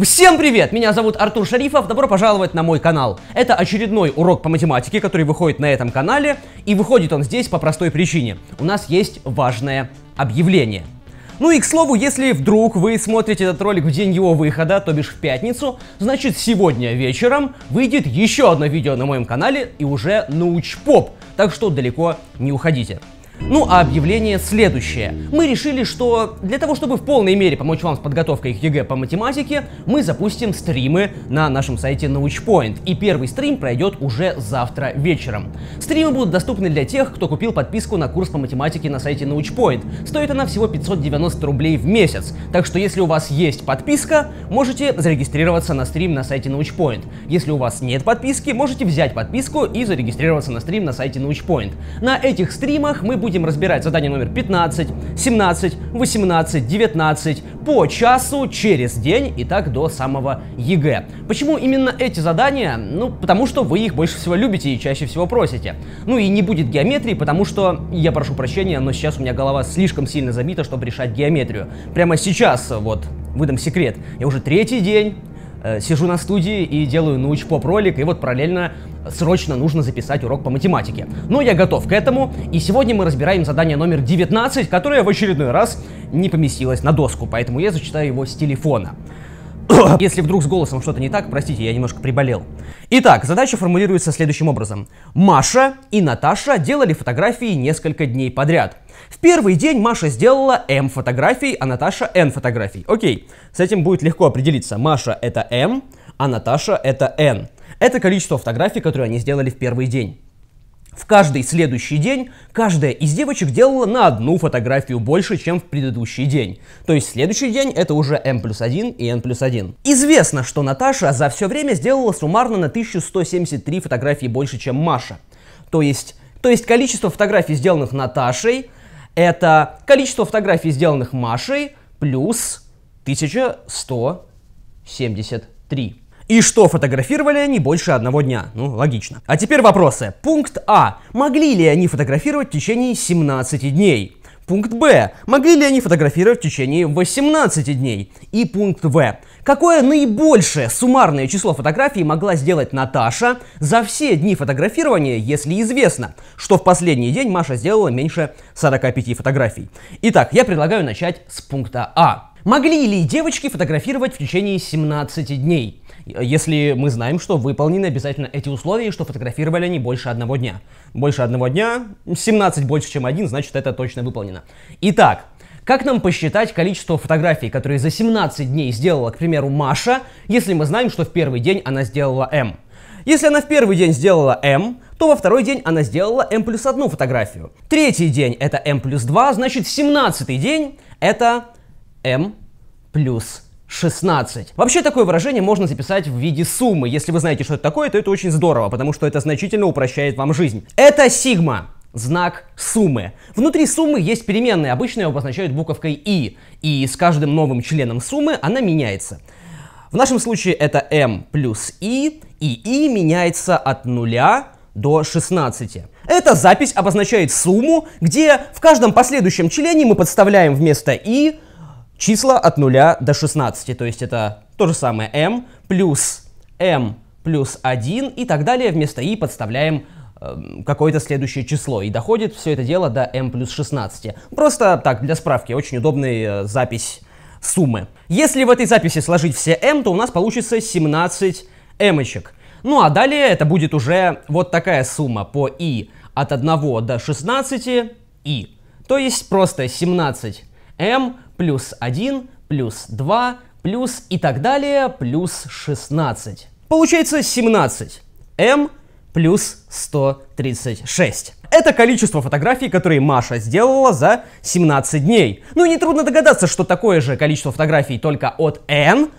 Всем привет! Меня зовут Артур Шарифов, добро пожаловать на мой канал. Это очередной урок по математике, который выходит на этом канале, и выходит он здесь по простой причине. У нас есть важное объявление. Ну и к слову, если вдруг вы смотрите этот ролик в день его выхода, то бишь в пятницу, значит сегодня вечером выйдет еще одно видео на моем канале и уже научпоп, так что далеко не уходите. Ну а объявление следующее. Мы решили, что для того, чтобы в полной мере помочь вам с подготовкой к ЕГЭ по математике, мы запустим стримы на нашем сайте NauchPoint. И первый стрим пройдет уже завтра вечером. Стримы будут доступны для тех, кто купил подписку на курс по математике на сайте NauchPoint. Стоит она всего 590 рублей в месяц. Так что если у вас есть подписка, можете зарегистрироваться на стрим на сайте NauchPoint. Если у вас нет подписки, можете взять подписку и зарегистрироваться на стрим на сайте NauchPoint. На этих стримах мы будем будем разбирать задание номер 15, 17, 18, 19 по часу через день и так до самого ЕГЭ. Почему именно эти задания? Ну, потому что вы их больше всего любите и чаще всего просите. Ну и не будет геометрии, потому что, я прошу прощения, но сейчас у меня голова слишком сильно забита, чтобы решать геометрию. Прямо сейчас, вот, выдам секрет, я уже третий день Э, сижу на студии и делаю научпоп ролик, и вот параллельно срочно нужно записать урок по математике. Но я готов к этому, и сегодня мы разбираем задание номер 19, которое в очередной раз не поместилось на доску, поэтому я зачитаю его с телефона. Если вдруг с голосом что-то не так, простите, я немножко приболел. Итак, задача формулируется следующим образом. Маша и Наташа делали фотографии несколько дней подряд. В первый день Маша сделала М фотографий, а Наташа N фотографий. Окей, с этим будет легко определиться. Маша это М, а Наташа это N. Это количество фотографий, которые они сделали в первый день. В каждый следующий день каждая из девочек делала на одну фотографию больше, чем в предыдущий день. То есть следующий день это уже m плюс 1 и n плюс 1. Известно, что Наташа за все время сделала суммарно на 1173 фотографии больше, чем Маша. То есть, то есть количество фотографий, сделанных Наташей, это количество фотографий, сделанных Машей, плюс 1173. И что фотографировали они больше одного дня? Ну, логично. А теперь вопросы. Пункт А. Могли ли они фотографировать в течение 17 дней? Пункт Б. Могли ли они фотографировать в течение 18 дней? И пункт В. Какое наибольшее суммарное число фотографий могла сделать Наташа за все дни фотографирования, если известно, что в последний день Маша сделала меньше 45 фотографий? Итак, я предлагаю начать с пункта А. Могли ли девочки фотографировать в течение 17 дней, если мы знаем, что выполнены обязательно эти условия, что фотографировали они больше одного дня? Больше одного дня, 17 больше, чем один, значит это точно выполнено. Итак, как нам посчитать количество фотографий, которые за 17 дней сделала, к примеру, Маша, если мы знаем, что в первый день она сделала М? Если она в первый день сделала М, то во второй день она сделала М плюс одну фотографию. Третий день это М плюс 2, значит 17 день это m плюс 16. Вообще такое выражение можно записать в виде суммы. Если вы знаете, что это такое, то это очень здорово, потому что это значительно упрощает вам жизнь. Это сигма знак суммы. Внутри суммы есть переменные, обычно ее обозначают буковкой «и», и с каждым новым членом суммы она меняется. В нашем случае это m плюс i, и i меняется от 0 до 16. Эта запись обозначает сумму, где в каждом последующем члене мы подставляем вместо i числа от 0 до 16, то есть это то же самое m плюс m плюс 1 и так далее, вместо i подставляем эм, какое-то следующее число, и доходит все это дело до m плюс 16. Просто так, для справки, очень удобная э, запись суммы. Если в этой записи сложить все m, то у нас получится 17 эмочек. Ну а далее это будет уже вот такая сумма по i от 1 до 16 и. То есть просто 17 m плюс 1 плюс 2 плюс и так далее плюс 16. Получается 17. m плюс 136. Это количество фотографий, которые Маша сделала за 17 дней. Ну и нетрудно догадаться, что такое же количество фотографий только от n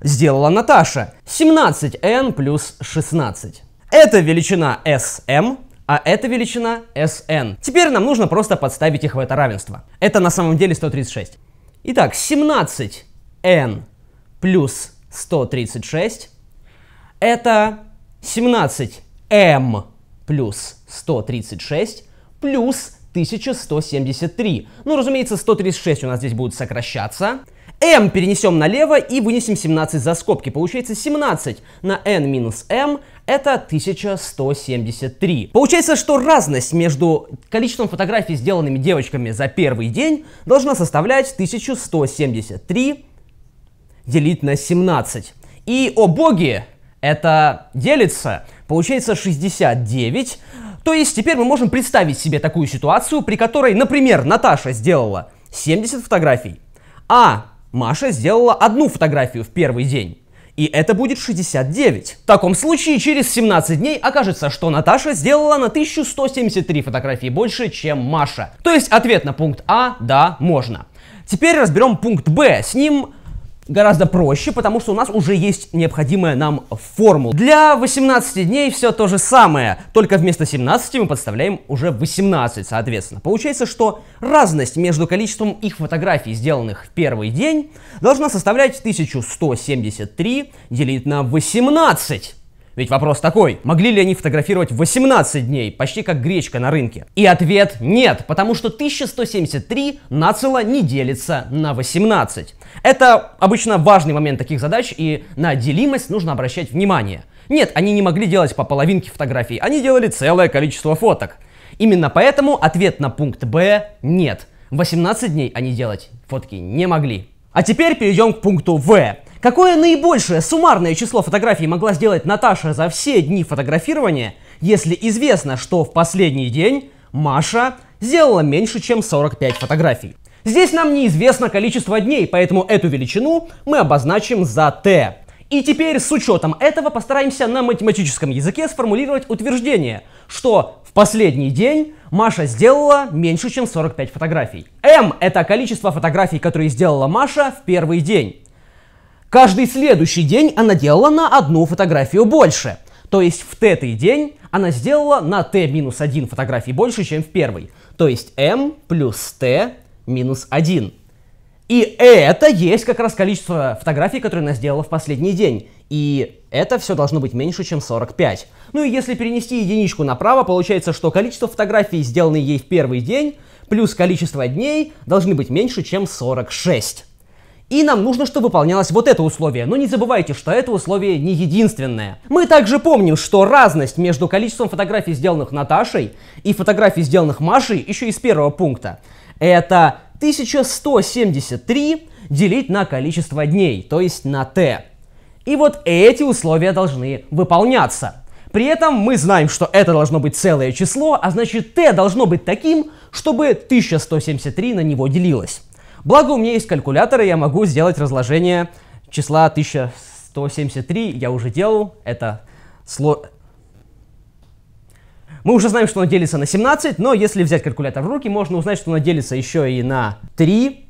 сделала Наташа. 17n плюс 16. Это величина sm, а эта величина Sn. Теперь нам нужно просто подставить их в это равенство. Это на самом деле 136. Итак, 17n плюс 136 это 17m плюс 136 плюс 1173. Ну, разумеется, 136 у нас здесь будет сокращаться m перенесем налево и вынесем 17 за скобки. Получается 17 на n минус m это 1173. Получается, что разность между количеством фотографий, сделанными девочками за первый день, должна составлять 1173 делить на 17. И, о боги, это делится, получается 69. То есть теперь мы можем представить себе такую ситуацию, при которой, например, Наташа сделала 70 фотографий, а Маша сделала одну фотографию в первый день. И это будет 69. В таком случае через 17 дней окажется, что Наташа сделала на 1173 фотографии больше, чем Маша. То есть ответ на пункт А – да, можно. Теперь разберем пункт Б. С ним гораздо проще, потому что у нас уже есть необходимая нам формула. Для 18 дней все то же самое, только вместо 17 мы подставляем уже 18, соответственно. Получается, что разность между количеством их фотографий, сделанных в первый день, должна составлять 1173 делить на 18. Ведь вопрос такой, могли ли они фотографировать 18 дней, почти как гречка на рынке? И ответ нет, потому что 1173 нацело не делится на 18. Это обычно важный момент таких задач, и на делимость нужно обращать внимание. Нет, они не могли делать по половинке фотографий, они делали целое количество фоток. Именно поэтому ответ на пункт Б нет. 18 дней они делать фотки не могли. А теперь перейдем к пункту В. Какое наибольшее суммарное число фотографий могла сделать Наташа за все дни фотографирования, если известно, что в последний день Маша сделала меньше, чем 45 фотографий? Здесь нам неизвестно количество дней, поэтому эту величину мы обозначим за t. И теперь с учетом этого постараемся на математическом языке сформулировать утверждение, что в последний день Маша сделала меньше, чем 45 фотографий. m – это количество фотографий, которые сделала Маша в первый день. Каждый следующий день она делала на одну фотографию больше. То есть в тетый день она сделала на t 1 фотографий больше, чем в первый, То есть m плюс t минус 1. И это есть как раз количество фотографий, которые она сделала в последний день. И это все должно быть меньше, чем 45. Ну и если перенести единичку направо, получается, что количество фотографий, сделанных ей в первый день, плюс количество дней, должны быть меньше, чем 46. И нам нужно, чтобы выполнялось вот это условие, но не забывайте, что это условие не единственное. Мы также помним, что разность между количеством фотографий, сделанных Наташей, и фотографий, сделанных Машей, еще из первого пункта. Это 1173 делить на количество дней, то есть на t. И вот эти условия должны выполняться. При этом мы знаем, что это должно быть целое число, а значит t должно быть таким, чтобы 1173 на него делилось. Благо у меня есть калькулятор, и я могу сделать разложение числа 1173, я уже делал, это сло... Мы уже знаем, что оно делится на 17, но если взять калькулятор в руки, можно узнать, что оно делится еще и на 3,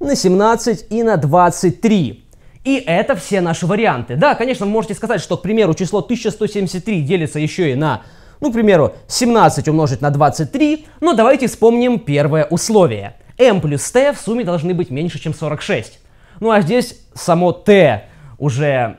на 17 и на 23. И это все наши варианты. Да, конечно, вы можете сказать, что, к примеру, число 1173 делится еще и на, ну, к примеру, 17 умножить на 23, но давайте вспомним первое условие – m плюс t в сумме должны быть меньше, чем 46. Ну а здесь само t уже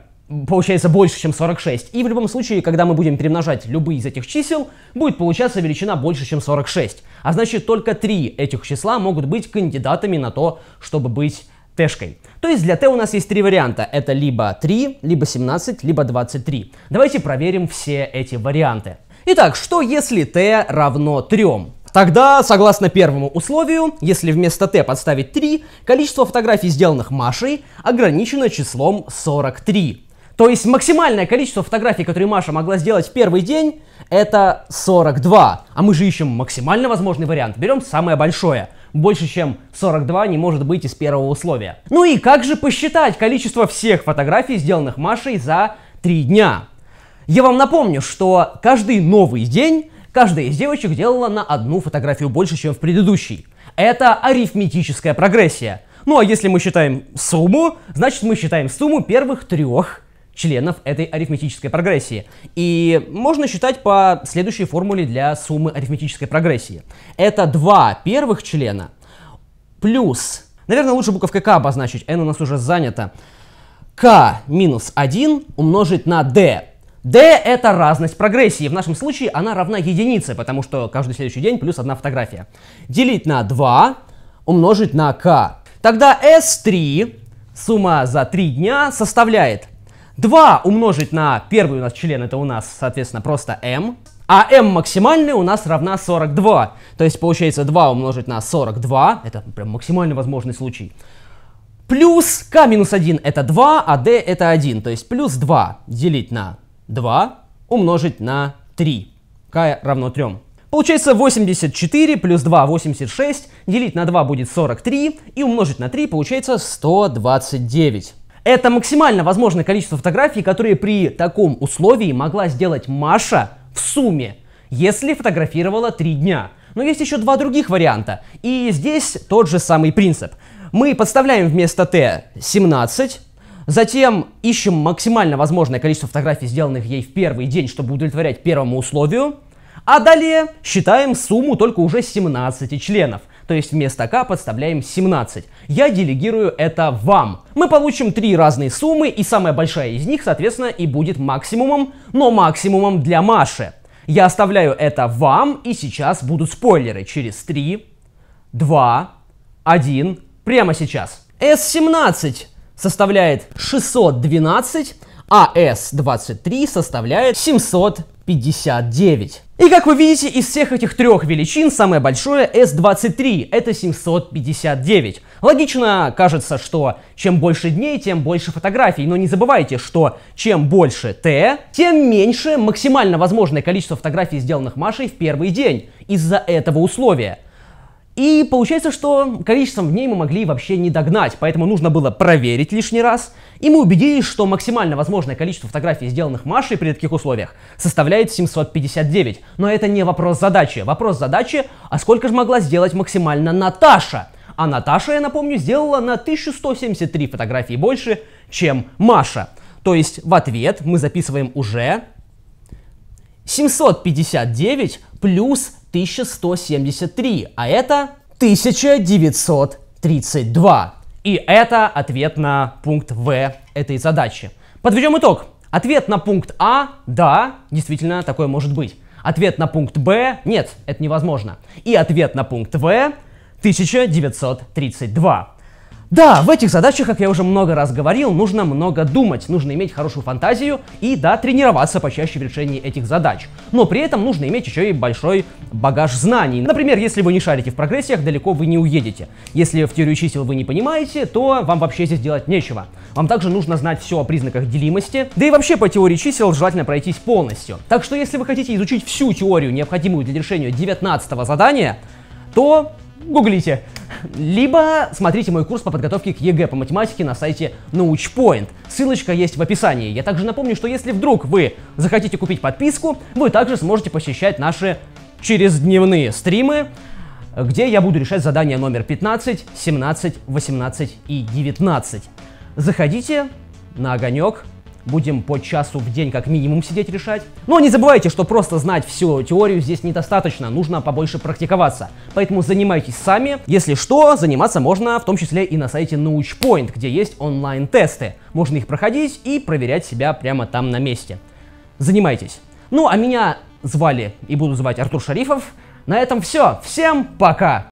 получается больше, чем 46. И в любом случае, когда мы будем перемножать любые из этих чисел, будет получаться величина больше, чем 46. А значит, только три этих числа могут быть кандидатами на то, чтобы быть шкой. То есть для t у нас есть три варианта. Это либо 3, либо 17, либо 23. Давайте проверим все эти варианты. Итак, что если t равно 3? Тогда, согласно первому условию, если вместо t подставить 3, количество фотографий, сделанных Машей, ограничено числом 43. То есть максимальное количество фотографий, которые Маша могла сделать в первый день, это 42. А мы же ищем максимально возможный вариант, берем самое большое. Больше, чем 42 не может быть из первого условия. Ну и как же посчитать количество всех фотографий, сделанных Машей за 3 дня? Я вам напомню, что каждый новый день Каждая из девочек делала на одну фотографию больше, чем в предыдущей. Это арифметическая прогрессия. Ну а если мы считаем сумму, значит мы считаем сумму первых трех членов этой арифметической прогрессии. И можно считать по следующей формуле для суммы арифметической прогрессии. Это два первых члена плюс... Наверное, лучше буковкой К обозначить, n у нас уже занято. К минус 1 умножить на d D — это разность прогрессии. В нашем случае она равна единице, потому что каждый следующий день плюс одна фотография. Делить на 2, умножить на k. Тогда S3, сумма за 3 дня, составляет 2 умножить на первый у нас член, это у нас, соответственно, просто m, а m максимальный у нас равна 42. То есть получается 2 умножить на 42, это прям максимально возможный случай. Плюс k минус 1 это 2, а d это 1, то есть плюс 2 делить на 2 умножить на 3. k равно 3. Получается 84 плюс 2 86, делить на 2 будет 43, и умножить на 3 получается 129. Это максимально возможное количество фотографий, которые при таком условии могла сделать Маша в сумме, если фотографировала 3 дня. Но есть еще два других варианта, и здесь тот же самый принцип. Мы подставляем вместо t 17, Затем ищем максимально возможное количество фотографий, сделанных ей в первый день, чтобы удовлетворять первому условию. А далее считаем сумму только уже 17 членов. То есть вместо К подставляем 17. Я делегирую это вам. Мы получим три разные суммы, и самая большая из них, соответственно, и будет максимумом, но максимумом для Маши. Я оставляю это вам, и сейчас будут спойлеры через 3, 2, 1, прямо сейчас. S17 составляет 612, а S23 составляет 759. И как вы видите, из всех этих трех величин самое большое S23, это 759. Логично кажется, что чем больше дней, тем больше фотографий, но не забывайте, что чем больше T, тем меньше максимально возможное количество фотографий, сделанных Машей в первый день, из-за этого условия – и получается, что количеством дней мы могли вообще не догнать, поэтому нужно было проверить лишний раз. И мы убедились, что максимально возможное количество фотографий, сделанных Машей при таких условиях, составляет 759. Но это не вопрос задачи. Вопрос задачи, а сколько же могла сделать максимально Наташа? А Наташа, я напомню, сделала на 1173 фотографии больше, чем Маша. То есть в ответ мы записываем уже 759 плюс 1173, а это 1932. И это ответ на пункт В этой задачи. Подведем итог. Ответ на пункт А – да, действительно, такое может быть. Ответ на пункт Б – нет, это невозможно. И ответ на пункт В – 1932. Да, в этих задачах, как я уже много раз говорил, нужно много думать, нужно иметь хорошую фантазию и, да, тренироваться почаще в решении этих задач. Но при этом нужно иметь еще и большой багаж знаний. Например, если вы не шарите в прогрессиях, далеко вы не уедете. Если в теорию чисел вы не понимаете, то вам вообще здесь делать нечего. Вам также нужно знать все о признаках делимости, да и вообще по теории чисел желательно пройтись полностью. Так что если вы хотите изучить всю теорию, необходимую для решения 19 задания, то гуглите. Либо смотрите мой курс по подготовке к ЕГЭ по математике на сайте NauchPoint. Ссылочка есть в описании. Я также напомню, что если вдруг вы захотите купить подписку, вы также сможете посещать наши через дневные стримы, где я буду решать задания номер 15, 17, 18 и 19. Заходите на огонек будем по часу в день как минимум сидеть решать. Но не забывайте, что просто знать всю теорию здесь недостаточно, нужно побольше практиковаться. Поэтому занимайтесь сами. Если что, заниматься можно в том числе и на сайте NauchPoint, где есть онлайн-тесты. Можно их проходить и проверять себя прямо там на месте. Занимайтесь. Ну а меня звали и буду звать Артур Шарифов. На этом все. Всем пока!